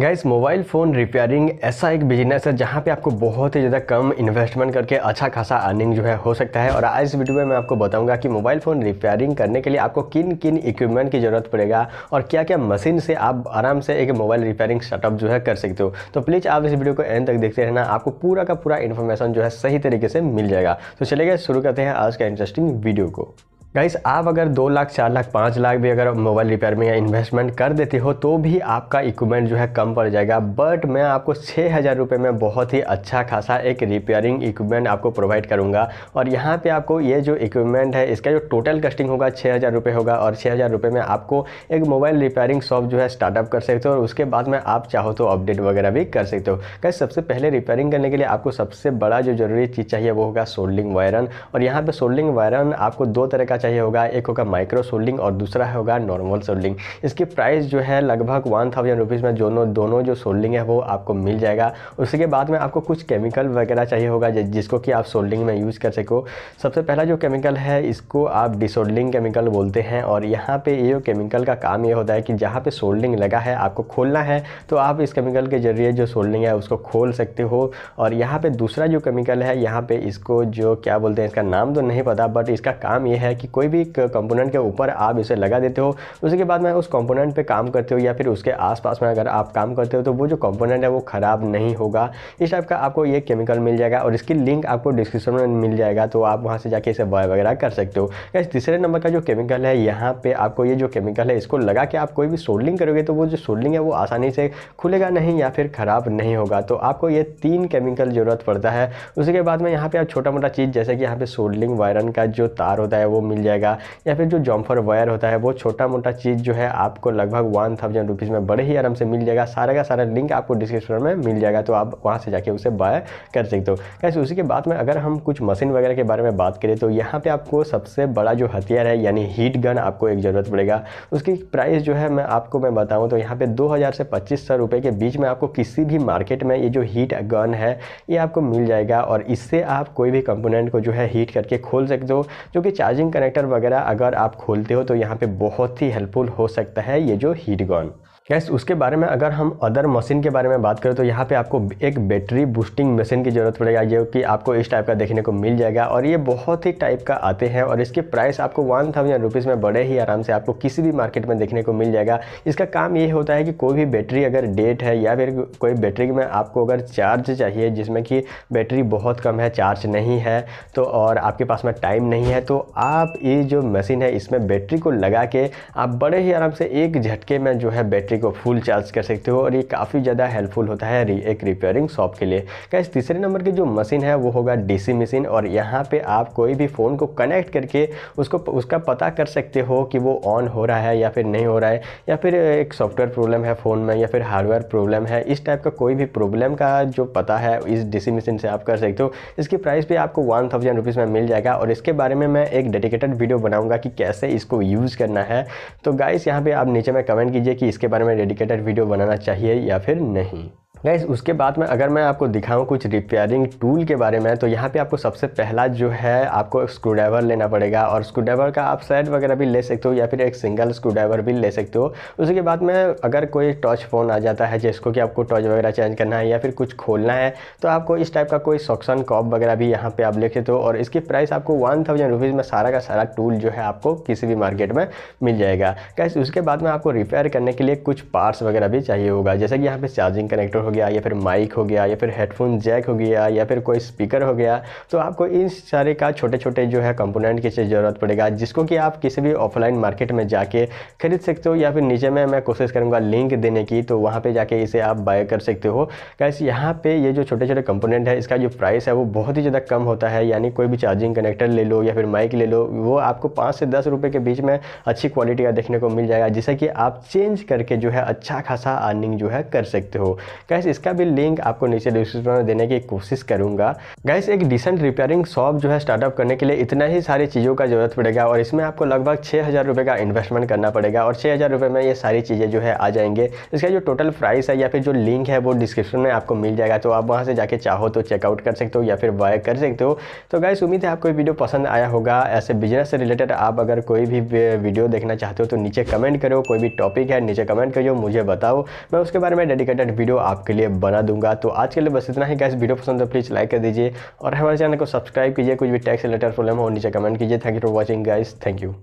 guys mobile phone repairing ऐसा एक business है जहाँ पे आपको बहुत ही ज़्यादा कम इन्वेस्टमेंट करके अच्छा खासा अर्निंग जो है हो सकता है और आज इस वीडियो में मैं आपको बताऊंगा कि मोबाइल फ़ोन रिपेयरिंग करने के लिए आपको किन किन इक्विपमेंट की ज़रूरत पड़ेगा और क्या क्या मशीन से आप आराम से एक मोबाइल रिपेयरिंग सेटअप जो है कर सकते हो तो प्लीज़ आप इस वीडियो को एंड तक देखते रहना आपको पूरा का पूरा इन्फॉर्मेशन जो है सही तरीके से मिल जाएगा तो चलेगा शुरू करते हैं आज का इंटरेस्टिंग वीडियो को गाइस आप अगर दो लाख चार लाख पाँच लाख भी अगर मोबाइल रिपेयर में या इन्वेस्टमेंट कर देते हो तो भी आपका इक्विपमेंट जो है कम पड़ जाएगा बट मैं आपको छः हज़ार रुपये में बहुत ही अच्छा खासा एक रिपेयरिंग इक्विपमेंट आपको प्रोवाइड करूँगा और यहाँ पे आपको ये जो इक्विपमेंट है इसका जो टोटल कस्टिंग होगा छः हज़ार रुपये होगा और छः हज़ार रुपये में आपको एक मोबाइल रिपेयरिंग शॉप जो है स्टार्टअप कर सकते हो और उसके बाद में आप चाहो तो अपडेट वगैरह भी कर सकते हो गाइस सबसे पहले रिपेयरिंग करने के लिए आपको सबसे बड़ा जो जरूरी चीज़ चाहिए वो होगा सोल्डिंग वायरन और यहाँ पर सोल्डिंग वायरन आपको दो तरह का चाहिए होगा एक होगा माइक्रो सोल्डिंग और दूसरा होगा नॉर्मल सोल्डिंग इसकी प्राइस जो है लगभग वन थाउजेंड रुपीज़ में दोनों दोनों जो सोल्डिंग है वो आपको मिल जाएगा उसके बाद में आपको कुछ केमिकल वगैरह चाहिए होगा जिसको कि आप सोल्डिंग में यूज़ कर सको सबसे पहला जो केमिकल है इसको आप डिसोल्डिंग केमिकल बोलते हैं और यहाँ पर ये केमिकल का काम ये होता है कि जहाँ पर सोल्डिंग लगा है आपको खोलना है तो आप इस केमिकल के जरिए जो सोल्डिंग है उसको खोल सकते हो और यहाँ पर दूसरा जो केमिकल है यहाँ पर इसको जो क्या बोलते हैं इसका नाम तो नहीं पता बट इसका काम यह है कि कोई भी कंपोनेंट के ऊपर आप इसे लगा देते हो उसके बाद में उस कंपोनेंट पे काम करते हो या फिर उसके आसपास में अगर आप काम करते हो तो वो जो कंपोनेंट है वो ख़राब नहीं होगा इस टाइप का आपको ये केमिकल मिल जाएगा और इसकी लिंक आपको डिस्क्रिप्शन में मिल जाएगा तो आप वहाँ से जाके इसे बॉय वगैरह कर सकते हो कैसे तीसरे नंबर का जो केमिकल है यहाँ पर आपको ये जो केमिकल है इसको लगा के आप कोई भी सोल्डिंग करोगे तो वो जो सोल्डिंग है वो आसानी से खुलेगा नहीं या फिर ख़राब नहीं होगा तो आपको ये तीन केमिकल ज़रूरत पड़ता है उसके बाद में यहाँ पर आप छोटा मोटा चीज़ जैसे कि यहाँ पर सोल्डिंग वायरन का जो तार होता है वो मिल जाएगा या फिर जो जॉम्फर वायर होता है वो छोटा मोटा चीज़ जो है आपको लगभग वन थाउजेंड रुपीज़ में बड़े ही आराम से मिल जाएगा सारा का सारा लिंक आपको डिस्क्रिप्शन में मिल जाएगा तो आप वहाँ से जाके उसे बाय कर सकते हो कैसे उसी के बाद में अगर हम कुछ मशीन वगैरह के बारे में बात करें तो यहाँ पर आपको सबसे बड़ा जो हथियार है यानी हीट गन आपको एक ज़रूरत पड़ेगा उसकी प्राइस जो है मैं आपको मैं बताऊँ तो यहाँ पर दो से पच्चीस सौ के बीच में आपको किसी भी मार्केट में ये जो हीट गन है ये आपको मिल जाएगा और इससे आप कोई भी कंपोनेंट को जो है हीट करके खोल सकते हो जो कि चार्जिंग कनेक्टर वगैरह अगर आप खोलते हो तो यहाँ पे बहुत ही हेल्पफुल हो सकता है ये जो हीट गन कैस उसके बारे में अगर हम अदर मशीन के बारे में बात करें तो यहाँ पे आपको एक बैटरी बूस्टिंग मशीन की ज़रूरत पड़ेगा जो कि आपको इस टाइप का देखने को मिल जाएगा और ये बहुत ही टाइप का आते हैं और इसके प्राइस आपको वन थाउजेंड रुपीज़ में बड़े ही आराम से आपको किसी भी मार्केट में देखने को मिल जाएगा इसका काम ये होता है कि कोई भी बैटरी अगर डेट है या फिर कोई बैटरी में आपको अगर चार्ज चाहिए जिसमें कि बैटरी बहुत कम है चार्ज नहीं है तो और आपके पास में टाइम नहीं है तो आप ये जो मशीन है इसमें बैटरी को लगा के आप बड़े ही आराम से एक झटके में जो है बैटरी बैटरी को फुल चार्ज कर सकते हो और ये काफ़ी ज़्यादा हेल्पफुल होता है एक रिपेयरिंग शॉप के लिए गैस तीसरे नंबर की जो मशीन है वो होगा डीसी मशीन और यहाँ पे आप कोई भी फ़ोन को कनेक्ट करके उसको उसका पता कर सकते हो कि वो ऑन हो रहा है या फिर नहीं हो रहा है या फिर एक सॉफ्टवेयर प्रॉब्लम है फ़ोन में या फिर हार्डवेयर प्रॉब्लम है इस टाइप का कोई भी प्रॉब्लम का जो पता है इस डीसी मशीन से आप कर सकते हो इसकी प्राइस भी आपको वन थाउजेंड रुपीज़ में मिल जाएगा और इसके बारे में मैं एक डेडिकेटेड वीडियो बनाऊँगा कि कैसे इसको यूज़ करना है तो गाइस यहाँ पर आप नीचे में कमेंट कीजिए कि इसके बारे में में डेडिकेटेड वीडियो बनाना चाहिए या फिर नहीं गैस उसके बाद में अगर मैं आपको दिखाऊँ कुछ रिपेयरिंग टूल के बारे में तो यहाँ पे आपको सबसे पहला जो है आपको स्क्रू लेना पड़ेगा और स्क्रू ड्राइवर का आप सेट वगैरह भी ले सकते हो या फिर एक सिंगल स्क्रू ड्राइवर भी ले सकते हो उसके बाद में अगर कोई टॉर्च फ़ोन आ जाता है जिसको कि आपको टॉर्च वगैरह चेंज करना है या फिर कुछ खोलना है तो आपको इस टाइप का कोई सॉक्सन कॉप वगैरह भी यहाँ पर आप ले सकते हो और इसकी प्राइस आपको वन थाउजेंड रुपीज़ में सारा का सारा टूल जो है आपको किसी भी मार्केट में मिल जाएगा कैसे उसके बाद में आपको रिपेयर करने के लिए कुछ पार्ट्स वगैरह भी चाहिए होगा जैसे कि यहाँ पे चार्जिंग कनेक्टर गया या फिर माइक हो गया या फिर हेडफोन जैक हो गया या फिर कोई स्पीकर हो गया तो आपको इन सारे का छोटे छोटे जो है कंपोनेंट की ज़रूरत पड़ेगा जिसको कि आप किसी भी ऑफलाइन मार्केट में जाके खरीद सकते हो या फिर नीचे में मैं कोशिश करूँगा लिंक देने की तो वहाँ पर जाके इसे आप बाय कर सकते हो कैसे यहाँ पर ये जो छोटे छोटे कंपोनेंट है इसका जो प्राइस है वो बहुत ही ज़्यादा कम होता है यानी कोई भी चार्जिंग कनेक्टर ले लो या फिर माइक ले लो वो आपको पाँच से दस रुपये के बीच में अच्छी क्वालिटी का देखने को मिल जाएगा जिससे कि आप चेंज करके जो है अच्छा खासा अर्निंग जो है कर सकते हो कैसे गैस इसका भी लिंक आपको नीचे डिस्क्रिप्शन में देने की कोशिश करूंगा गैस एक डिसेंट रिपेयरिंग शॉप जो है स्टार्टअप करने के लिए इतना ही सारी चीज़ों का ज़रूरत पड़ेगा और इसमें आपको लगभग छः हज़ार रुपए का इन्वेस्टमेंट करना पड़ेगा और छः हज़ार रुपए में ये सारी चीज़ें जो है आ जाएंगे इसका जो टोटल प्राइस है या फिर जो लिंक है वो डिस्क्रिप्शन में आपको मिल जाएगा तो आप वहाँ से जाके चाहो तो चेकआउट कर सकते हो या फिर बाय कर सकते हो तो गैस उम्मीद है आपको वीडियो पसंद आया होगा ऐसे बिजनेस से रिलेटेड आप अगर कोई भी वीडियो देखना चाहते हो तो नीचे कमेंट करो कोई भी टॉपिक है नीचे कमेंट करो मुझे बताओ मैं उसके बारे में डेडिकेटेड वीडियो आपके आपके लिए बना दूंगा तो आज के लिए बस इतना ही क्या वीडियो पसंद है प्लीज़ लाइक कर दीजिए और हमारे चैनल को सब्सक्राइब कीजिए कुछ भी टैक्स रिलेटेड प्रॉब्लम हो नीचे कमेंट कीजिए thank you for watching guys thank you